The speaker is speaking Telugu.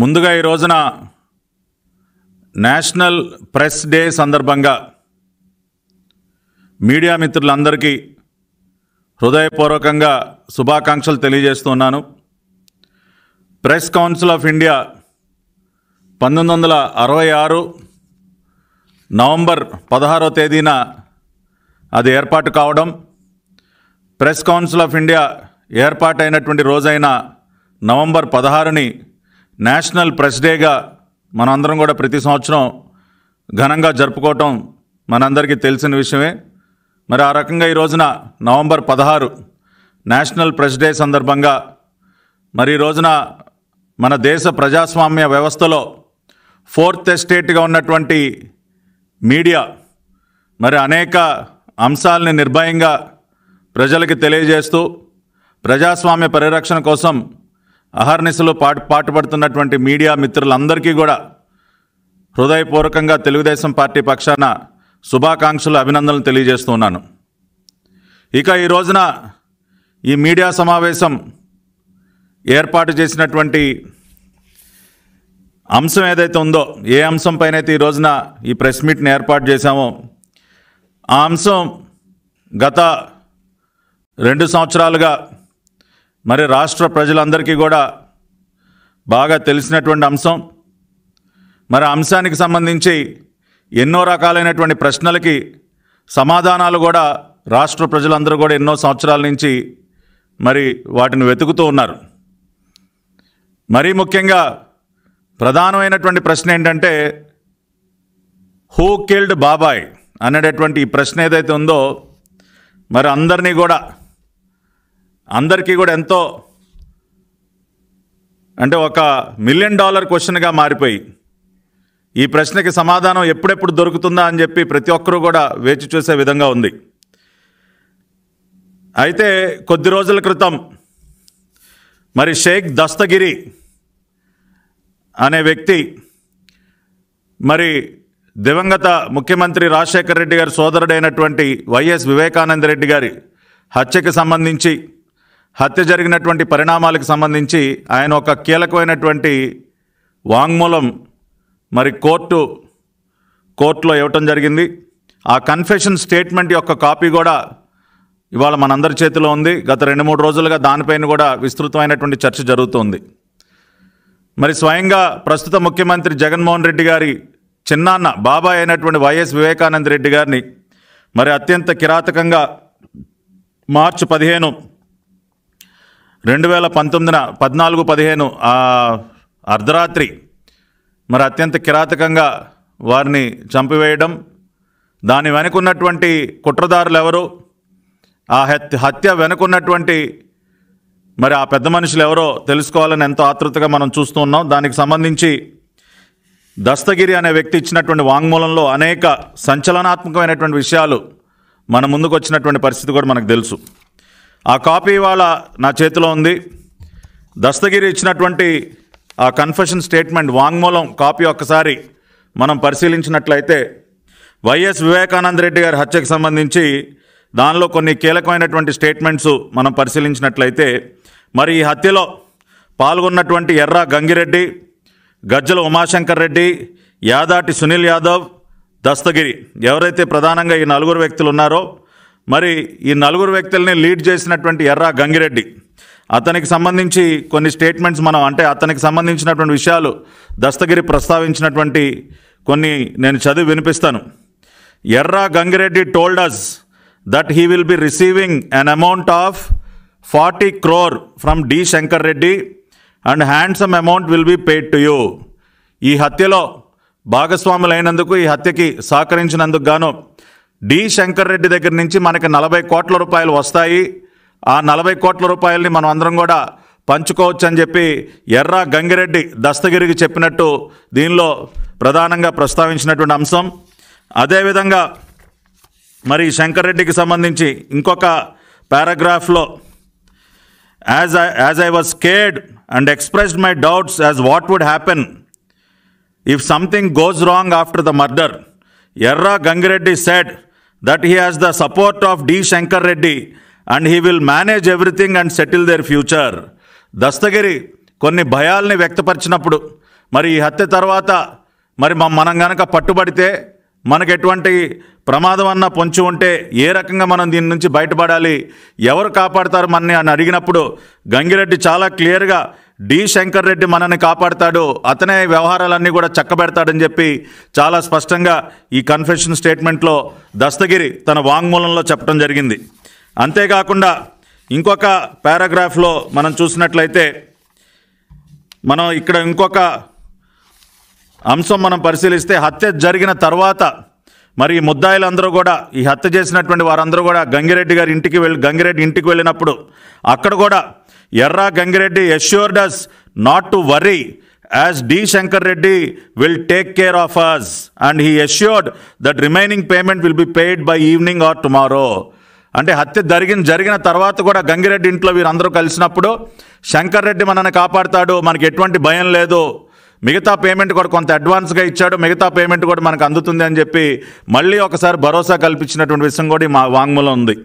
ముందుగా ఈ రోజున నేషనల్ ప్రెస్ డే సందర్భంగా మీడియా మిత్రులందరికీ హృదయపూర్వకంగా శుభాకాంక్షలు తెలియజేస్తున్నాను ప్రెస్ కౌన్సిల్ ఆఫ్ ఇండియా పంతొమ్మిది వందల అరవై ఆరు నవంబర్ పదహారో తేదీన అది ఏర్పాటు కావడం ప్రెస్ కౌన్సిల్ ఆఫ్ ఇండియా ఏర్పాటైనటువంటి రోజైన నవంబర్ పదహారుని నేషనల్ ప్రెస్ డేగా మనందరం కూడా ప్రతి సంవత్సరం ఘనంగా జరుపుకోవటం మనందరికీ తెలిసిన విషయమే మరి ఆ రకంగా ఈ రోజున నవంబర్ పదహారు నేషనల్ ప్రెస్ డే సందర్భంగా మరి ఈ రోజున మన దేశ ప్రజాస్వామ్య వ్యవస్థలో ఫోర్త్ ఎస్టేట్గా ఉన్నటువంటి మీడియా మరి అనేక అంశాలని నిర్భయంగా ప్రజలకి తెలియజేస్తూ ప్రజాస్వామ్య పరిరక్షణ కోసం అహర్నిశలు పాటు పాటుపడుతున్నటువంటి మీడియా మిత్రులందరికీ కూడా హృదయపూర్వకంగా తెలుగుదేశం పార్టీ పక్షాన శుభాకాంక్షలు అభినందనలు తెలియజేస్తున్నాను ఇక ఈ రోజున ఈ మీడియా సమావేశం ఏర్పాటు చేసినటువంటి అంశం ఏదైతే ఉందో ఏ అంశంపైనైతే ఈ రోజున ఈ ప్రెస్ మీట్ని ఏర్పాటు చేశామో ఆ అంశం గత రెండు సంవత్సరాలుగా మరి రాష్ట్ర ప్రజలందరికీ కూడా బాగా తెలిసినటువంటి అంశం మరి అంశానికి సంబంధించి ఎన్నో రకాలైనటువంటి ప్రశ్నలకి సమాధానాలు కూడా రాష్ట్ర ప్రజలందరూ కూడా ఎన్నో సంవత్సరాల నుంచి మరి వాటిని వెతుకుతూ ఉన్నారు మరీ ముఖ్యంగా ప్రధానమైనటువంటి ప్రశ్న ఏంటంటే హూ కిల్డ్ బాబాయ్ అనేటటువంటి ఈ ప్రశ్న ఏదైతే ఉందో మరి అందరినీ కూడా అందరికీ కూడా ఎంతో అంటే ఒక మిలియన్ డాలర్ క్వశ్చన్గా మారిపోయి ఈ ప్రశ్నకి సమాధానం ఎప్పుడెప్పుడు దొరుకుతుందా అని చెప్పి ప్రతి ఒక్కరూ కూడా వేచి చూసే విధంగా ఉంది అయితే కొద్ది రోజుల క్రితం మరి షేక్ దస్తగిరి అనే వ్యక్తి మరి దివంగత ముఖ్యమంత్రి రాజశేఖర రెడ్డి గారి సోదరుడైనటువంటి వైఎస్ వివేకానంద రెడ్డి గారి హత్యకు సంబంధించి హత్య జరిగినటువంటి పరిణామాలకు సంబంధించి ఆయన ఒక కీలకమైనటువంటి వాంగ్మూలం మరి కోర్టు కోర్టులో ఇవ్వటం జరిగింది ఆ కన్ఫెషన్ స్టేట్మెంట్ యొక్క కాపీ కూడా ఇవాళ మనందరి చేతిలో ఉంది గత రెండు మూడు రోజులుగా దానిపైన కూడా విస్తృతమైనటువంటి చర్చ జరుగుతోంది మరి స్వయంగా ప్రస్తుత ముఖ్యమంత్రి జగన్మోహన్ రెడ్డి గారి చిన్నాన్న బాబాయ్ అయినటువంటి వైఎస్ వివేకానంద రెడ్డి గారిని మరి అత్యంత కిరాతకంగా మార్చి పదిహేను రెండు వేల పంతొమ్మిదిన పద్నాలుగు పదిహేను అర్ధరాత్రి మరి అత్యంత కిరాతకంగా వారిని చంపివేయడం దాని వెనుకున్నటువంటి కుట్రదారులు ఎవరు ఆ హత్య వెనుకున్నటువంటి మరి ఆ పెద్ద మనుషులు ఎవరో తెలుసుకోవాలని ఎంతో ఆతృతగా మనం చూస్తూ ఉన్నాం దానికి సంబంధించి దస్తగిరి అనే వ్యక్తి ఇచ్చినటువంటి వాంగ్మూలంలో అనేక సంచలనాత్మకమైనటువంటి విషయాలు మన ముందుకు వచ్చినటువంటి పరిస్థితి కూడా మనకు తెలుసు ఆ కాపీ వాళ్ళ నా చేతిలో ఉంది దస్తగిరి ఇచ్చినటువంటి ఆ కన్ఫెషన్ స్టేట్మెంట్ వాంగ్మూలం కాపీ ఒక్కసారి మనం పరిశీలించినట్లయితే వైఎస్ వివేకానంద రెడ్డి గారి హత్యకు సంబంధించి దానిలో కొన్ని కీలకమైనటువంటి స్టేట్మెంట్స్ మనం పరిశీలించినట్లయితే మరి ఈ హత్యలో పాల్గొన్నటువంటి ఎర్ర గంగిరెడ్డి గజ్జల ఉమాశంకర్ రెడ్డి యాదాటి సునీల్ యాదవ్ దస్తగిరి ఎవరైతే ప్రధానంగా ఈ నలుగురు వ్యక్తులు ఉన్నారో మరి ఈ నలుగురు వ్యక్తుల్ని లీడ్ చేసినటువంటి ఎర్రా గంగిరెడ్డి అతనికి సంబంధించి కొన్ని స్టేట్మెంట్స్ మనం అంటే అతనికి సంబంధించినటువంటి విషయాలు దస్తగిరి ప్రస్తావించినటువంటి కొన్ని నేను చదివి వినిపిస్తాను Erra Gangireddy told that he will be receiving an amount of forty crore from D Shankar Reddy and handsome amount will be paid to you ఈ హత్యలో భాగస్వాములైనందుకు ఈ హత్యకి సహకరించినందుకు గాను డి శంకర్ రెడ్డి దగ్గర నుంచి మనకి నలభై కోట్ల రూపాయలు వస్తాయి ఆ నలభై కోట్ల రూపాయలని మనం అందరం కూడా పంచుకోవచ్చు అని చెప్పి ఎర్రా గంగిరెడ్డి దస్తగిరికి చెప్పినట్టు దీనిలో ప్రధానంగా ప్రస్తావించినటువంటి అంశం అదేవిధంగా మరి శంకర్ రెడ్డికి సంబంధించి ఇంకొక పారాగ్రాఫ్లో as I as I was cared and expressed my doubts as what would happen if something goes wrong after the murder Erra Gangireddy said that he has the support of D Shankar Reddy and he will manage everything and settle their future Dastagiri కొన్ని భయాల్ని వ్యక్తపరిచినప్పుడు మరి ఈ హత్య తర్వాత మరి మనం గనక పట్టుబడితే మనకు ఎటువంటి ప్రమాదం అన్న పొంచి ఉంటే ఏ రకంగా మనం దీని నుంచి బయటపడాలి ఎవరు కాపాడతారు మనని అని అడిగినప్పుడు గంగిరెడ్డి చాలా క్లియర్గా డి శంకర్ రెడ్డి మనల్ని కాపాడతాడు అతనే వ్యవహారాలన్నీ కూడా చక్కబెడతాడని చెప్పి చాలా స్పష్టంగా ఈ కన్ఫెషన్ స్టేట్మెంట్లో దస్తగిరి తన వాంగ్మూలంలో చెప్పడం జరిగింది అంతేకాకుండా ఇంకొక పారాగ్రాఫ్లో మనం చూసినట్లయితే మనం ఇక్కడ ఇంకొక అంశం మనం పరిశీలిస్తే హత్య జరిగిన తర్వాత మరి ముద్దాయిలందరూ కూడా ఈ హత్య చేసినటువంటి వారందరూ కూడా గంగిరెడ్డి గారి ఇంటికి వెళ్ళి గంగిరెడ్డి ఇంటికి వెళ్ళినప్పుడు అక్కడ కూడా Erra Gangireddy assured us not to worry as D Shankar Reddy will take care of us and he assured that remaining payment will be paid by evening or tomorrow అంటే హత్య జరిగిన జరిగిన తర్వాత కూడా గంగిరెడ్డి ఇంట్లో వీరందరూ కలిసినప్పుడు శంకర్ రెడ్డి మనల్ని కాపాడుతాడు మనకి ఎటువంటి భయం లేదు మిగతా పేమెంట్ కూడా కొంత అడ్వాన్స్గా ఇచ్చాడు మిగతా పేమెంట్ కూడా మనకు అందుతుంది అని చెప్పి మళ్ళీ ఒకసారి భరోసా కల్పించినటువంటి విషయం కూడా మా వాంగ్మూలం ఉంది